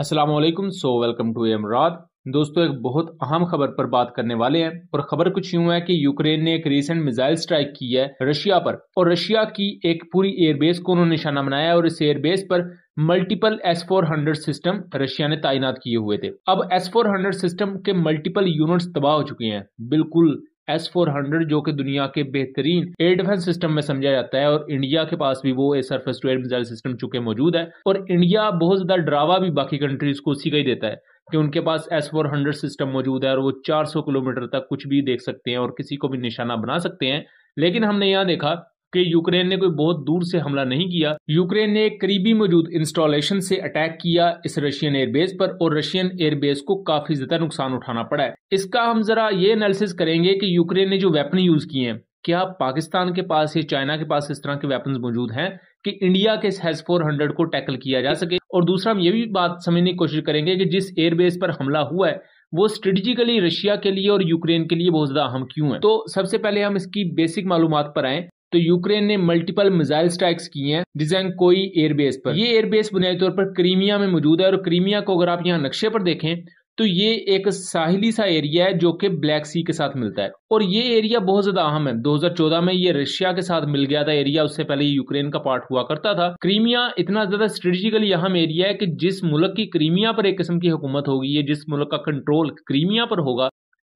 Aslam so welcome to एमराद दोस्तों एक बहुत अहम खबर पर बात करने वाले हैं और खबर कुछ यूं है कि यूक्रेन ने एक रिसेंट मिसाइल स्ट्राइक की है रशिया पर और रशिया की एक पूरी एयरबेस को उन्होंने निशाना बनाया है और इस एयरबेस पर multiple S four hundred system Russia ने तैनात किए हुए थे अब एस फोर हंड्रेड सिस्टम के मल्टीपल यूनिट्स तबाह हो चुके हैं बिल्कुल एस फोर हंड्रेड जो कि दुनिया के बेहतरीन एयर डिफेंस सिस्टम में समझा जाता है और इंडिया के पास भी वो surface to air missile system चुके मौजूद है और इंडिया बहुत ज्यादा ड्रावा भी बाकी कंट्रीज को उसी का ही देता है कि उनके पास एस फोर हंड्रेड सिस्टम मौजूद है और वो चार सौ किलोमीटर तक कुछ भी देख सकते हैं और किसी को भी निशाना बना सकते हैं लेकिन हमने यहाँ देखा कि यूक्रेन ने कोई बहुत दूर से हमला नहीं किया यूक्रेन ने करीबी मौजूद इंस्टॉलेशन से अटैक किया इस रशियन एयरबेस पर और रशियन एयरबेस को काफी ज्यादा नुकसान उठाना पड़ा है इसका हम जरा ये एनालिसिस करेंगे की यूक्रेन ने जो वेपन यूज किए हैं क्या पाकिस्तान के पास या चाइना के पास इस तरह के वेपन मौजूद हैं कि इंडिया के इस फोर हंड्रेड को टैकल किया जा सके और दूसरा हम ये भी बात समझने की कोशिश करेंगे कि जिस एयरबेस पर हमला हुआ है वो स्ट्रेटेजिकली रशिया के लिए और यूक्रेन के लिए बहुत ज्यादा अहम क्यों है तो सबसे पहले हम इसकी बेसिक मालूम पर आए तो यूक्रेन ने मल्टीपल मिसाइल स्ट्राइक्स किए हैं डिजाइन कोई एयरबेस पर ये एयरबेस बुनियादी तौर पर क्रीमिया में मौजूद है और क्रीमिया को अगर आप यहाँ नक्शे पर देखें तो ये एक साहिली सा एरिया है जो कि ब्लैक सी के साथ मिलता है और ये एरिया बहुत ज्यादा अहम है 2014 में ये रशिया के साथ मिल गया था एरिया उससे पहले यूक्रेन का पार्ट हुआ करता था क्रीमिया इतना ज्यादा स्ट्रेटेजिकली अहम एरिया है कि जिस मुल्क की क्रीमिया पर एक किस्म की हुकूमत होगी ये जिस मुल्क का कंट्रोल क्रीमिया पर होगा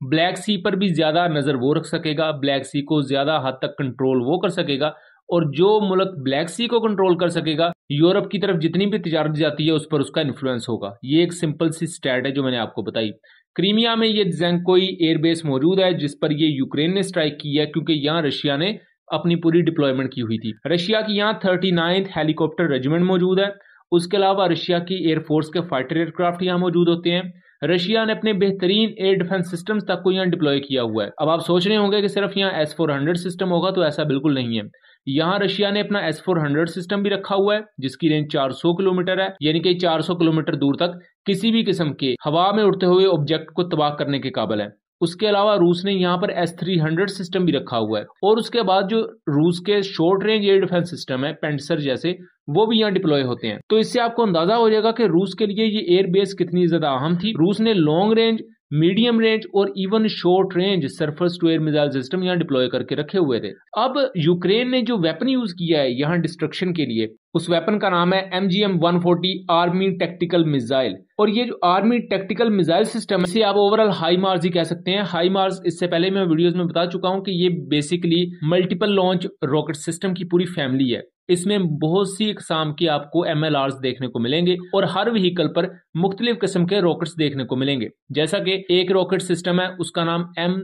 ब्लैक सी पर भी ज़्यादा नज़र वो रख सकेगा ब्लैक सी को ज़्यादा हद तक कंट्रोल वो कर सकेगा और जो मुल्क ब्लैक सी को कंट्रोल कर सकेगा यूरोप की तरफ जितनी भी तजारत जाती है उस पर उसका इन्फ्लुएंस होगा ये एक सिंपल सी स्टैट है जो मैंने आपको बताई क्रीमिया में ये जेंकोई एयरबेस मौजूद है जिस पर ये यूक्रेन ने स्ट्राइक की है क्योंकि यहाँ रशिया ने अपनी पूरी डिप्लॉयमेंट की हुई थी रशिया की यहाँ थर्टी नाइन्थ हेलीकॉप्टर रेजिमेंट मौजूद है उसके अलावा रशिया की एयरफोर्स के फाइटर एयरक्राफ्ट यहाँ मौजूद होते हैं रशिया ने अपने बेहतरीन एयर डिफेंस सिस्टम तक को यहाँ डिप्लॉय किया हुआ है अब आप सोच रहे होंगे कि सिर्फ यहाँ एस फोर हंड्रेड सिस्टम होगा तो ऐसा बिल्कुल नहीं है यहाँ रशिया ने अपना एस फोर हंड्रेड सिस्टम भी रखा हुआ है जिसकी रेंज 400 किलोमीटर है यानी कि 400 किलोमीटर दूर तक किसी भी किस्म के हवा में उड़ते हुए ऑब्जेक्ट को तबाह करने के काबल है उसके अलावा रूस ने यहाँ पर एस थ्री हंड्रेड सिस्टम भी रखा हुआ है और उसके बाद जो रूस के short range air defence system है पेंटसर जैसे वो भी यहाँ डिप्लॉय होते हैं तो इससे आपको अंदाजा हो जाएगा कि रूस के लिए ये एयर बेस कितनी ज्यादा अहम थी रूस ने लॉन्ग रेंज मीडियम रेंज और even short range surface to air missile system यहाँ डिप्लॉय करके रखे हुए थे अब यूक्रेन ने जो वेपन यूज किया है यहाँ डिस्ट्रक्शन के लिए उस वेपन का नाम है M G M one forty army tactical missile और ये जो आर्मी टेक्टिकल मिसाइल सिस्टम है इसे आप ओवरऑल हाई मार्स ही कह सकते हैं हाई मार्स इससे पहले मैं वीडियोस में बता चुका हूं कि ये basically multiple launch rocket system की पूरी फैमिली है इसमें बहुत सी इकसाम की आपको एम देखने को मिलेंगे और हर व्हीकल पर मुख्तलिफ किस्म के रॉकेट्स देखने को मिलेंगे जैसा कि एक रॉकेट सिस्टम है उसका नाम एम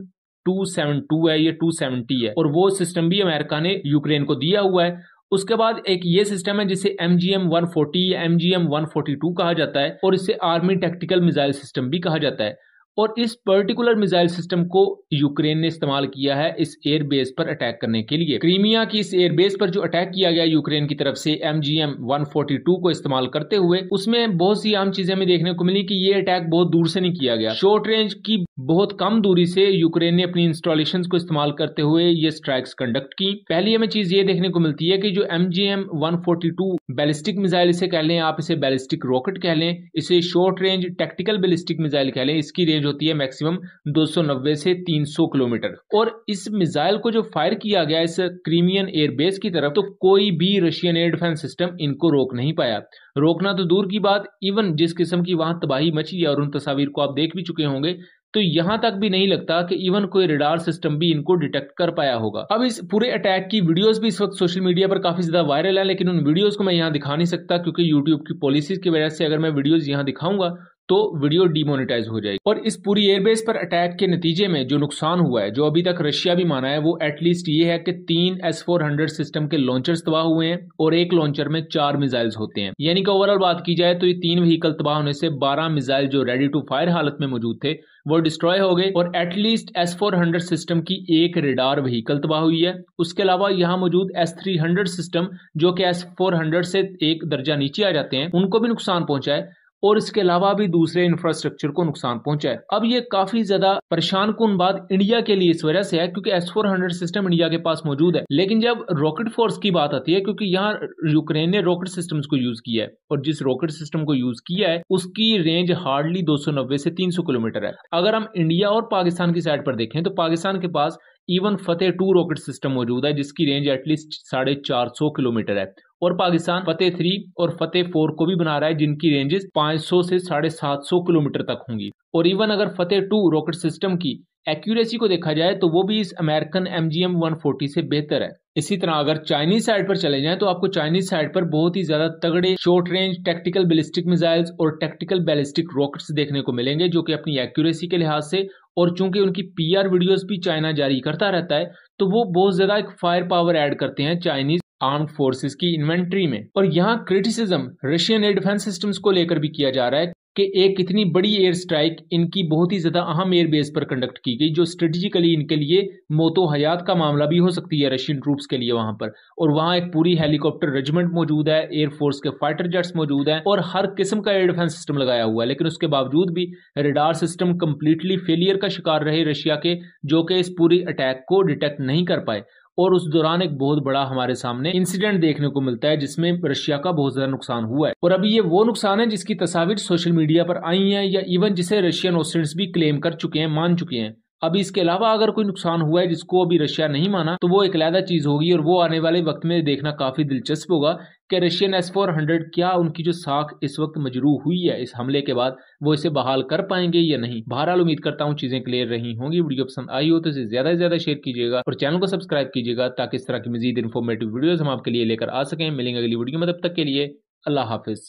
272 है ये 270 है और वो सिस्टम भी अमेरिका ने यूक्रेन को दिया हुआ है उसके बाद एक ये सिस्टम है जिसे M G M one forty या M G M one forty two कहा जाता है और इसे आर्मी टेक्टिकल मिसाइल सिस्टम भी कहा जाता है और इस पर्टिकुलर मिसाइल सिस्टम को यूक्रेन ने इस्तेमाल किया है इस एयरबेस पर अटैक करने के लिए क्रीमिया की इस एयरबेस पर जो अटैक किया गया यूक्रेन की तरफ से M G M one forty two को इस्तेमाल करते हुए उसमें बहुत सी आम चीजें हमें देखने को मिली कि ये अटैक बहुत दूर से नहीं किया गया शॉर्ट रेंज की बहुत कम दूरी से यूक्रेन ने अपनी इंस्टॉलेशन को इस्तेमाल करते हुए ये स्ट्राइक्स कंडक्ट की पहली हमें चीज ये देखने को मिलती है कि जो M G M one forty two ballistic missile इसे कह लें आप इसे बैलिस्टिक रॉकेट कह लें इसे short range tactical ballistic missile कह लें इसकी रेंज होती है मैक्सिमम दो सौ नब्बे से तीन सौ किलोमीटर और इस मिसाइल को जो फायर किया गया इस क्रीमियन एयरबेस की तरफ तो कोई भी रशियन एयर डिफेंस सिस्टम इनको रोक नहीं पाया रोकना तो दूर की बात इवन जिस किस्म की वहां तबाही मची है और उन तस्वीर को आप देख भी चुके होंगे तो यहां तक भी नहीं लगता कि इवन कोई रिडार सिस्टम भी इनको डिटेक्ट कर पाया होगा अब इस पूरे अटैक की वीडियोस भी इस वक्त सोशल मीडिया पर काफी ज्यादा वायरल है लेकिन उन वीडियोस को मैं यहाँ दिखा नहीं सकता क्योंकि यूट्यूब की पॉलिसीज की वजह से अगर मैं वीडियोज यहाँ दिखाऊंगा तो वीडियो डिमोनिटाइज हो जाएगी और इस पूरी एयरबेस पर अटैक के नतीजे में जो नुकसान हुआ है जो अभी तक रशिया भी माना है वो एटलीस्ट ये है कि तीन एस फोर हंड्रेड सिस्टम के लॉन्चर्स तबाह हुए हैं और एक लॉन्चर में चार मिसाइल्स होते हैं यानी कि ओवरऑल बात की जाए तो ये तीन व्हीकल तबाह होने से बारह मिसाइल जो रेडी टू फायर हालत में मौजूद थे वो डिस्ट्रॉय हो गए और at least S four hundred system की एक रेडार व्हीकल तबाह हुई है उसके अलावा यहाँ मौजूद एस थ्री हंड्रेड सिस्टम जो कि एस फोर हंड्रेड से एक दर्जा नीचे आ जाते हैं उनको भी नुकसान पहुंचा है और इसके अलावा भी दूसरे इंफ्रास्ट्रक्चर को नुकसान पहुंचा है अब ये काफी ज्यादा परेशान कन बात इंडिया के लिए इस वजह से है क्योंकि S four hundred system India के पास मौजूद है लेकिन जब रॉकेट फोर्स की बात आती है क्योंकि यहाँ यूक्रेन ने रॉकेट सिस्टम को यूज किया है और जिस रॉकेट सिस्टम को यूज किया है उसकी रेंज हार्डली दो से तीन किलोमीटर है अगर हम इंडिया और पाकिस्तान की साइड पर देखें तो पाकिस्तान के पास even Fateh two rocket system मौजूद है जिसकी रेंज एटलीस्ट साढ़े चार सौ किलोमीटर है और पाकिस्तान फतेह थ्री और फतेह फोर को भी बना रहा है जिनकी रेंजेस 500 से साढ़े सात सौ किलोमीटर तक होंगी और इवन अगर फतेह टू रॉकेट सिस्टम की एक्यूरेसी को देखा जाए तो वो भी इस American M G M one forty से बेहतर है इसी तरह अगर चाइनीज साइड पर चले जाएं तो आपको चाइनीज साइड पर बहुत ही ज्यादा तगड़े short range tactical ballistic missiles और टेक्टिकल बैलिस्टिक रॉकेट्स देखने को मिलेंगे जो कि अपनी एक्यूरेसी के लिहाज से और चूंकि उनकी पीआर वीडियोस भी चाइना जारी करता रहता है तो वो बहुत ज्यादा एक फायर पावर ऐड करते हैं चाइनीज आर्म्ड फोर्सेस की इन्वेंट्री में और यहाँ criticism Russian air defence systems को लेकर भी किया जा रहा है कि एक इतनी बड़ी एयर स्ट्राइक इनकी बहुत ही ज्यादा अहम एयर बेस पर कंडक्ट की गई जो स्ट्रेटेजिकली इनके लिए मोतो हयात का मामला भी हो सकती है रशियन ट्रूप्स के लिए वहां पर और वहां एक पूरी हेलीकॉप्टर रेजिमेंट मौजूद है एयरफोर्स के फाइटर जेट्स मौजूद हैं और हर किस्म का एयर डिफेंस सिस्टम लगाया हुआ है लेकिन उसके बावजूद भी रेडार सिस्टम कंप्लीटली फेलियर का शिकार रहे रशिया के जो कि इस पूरी अटैक को डिटेक्ट नहीं कर पाए और उस दौरान एक बहुत बड़ा हमारे सामने इंसिडेंट देखने को मिलता है जिसमें रशिया का बहुत ज्यादा नुकसान हुआ है और अभी ये वो नुकसान है जिसकी तस्वीर सोशल मीडिया पर आई है या इवन जिसे रशियन ऑस्टेंट्स भी क्लेम कर चुके हैं मान चुके हैं अब इसके अलावा अगर कोई नुकसान हुआ है जिसको अभी रशिया नहीं माना तो वो एक अलहदा चीज़ होगी और वो आने वाले वक्त में देखना काफ़ी दिलचस्प होगा कि रशियन एस फोर हंड्रेड क्या उनकी जो साख इस वक्त मजरू हुई है इस हमले के बाद वो इसे बहाल कर पाएंगे या नहीं बहरहाल उम्मीद करता हूँ चीज़ें क्लियर रही होंगी वीडियो पसंद आई हो तो इसे ज़्यादा से ज़्यादा शेयर कीजिएगा और चैनल को सब्सक्राइब कीजिएगा ताकि इस तरह की मजीद इन्फॉर्मेटिव वीडियोज़ हम आपके लिए लेकर आ सकें मिलेंगे अगली वीडियो में तब तक के लिए अल्लाह हाफिज़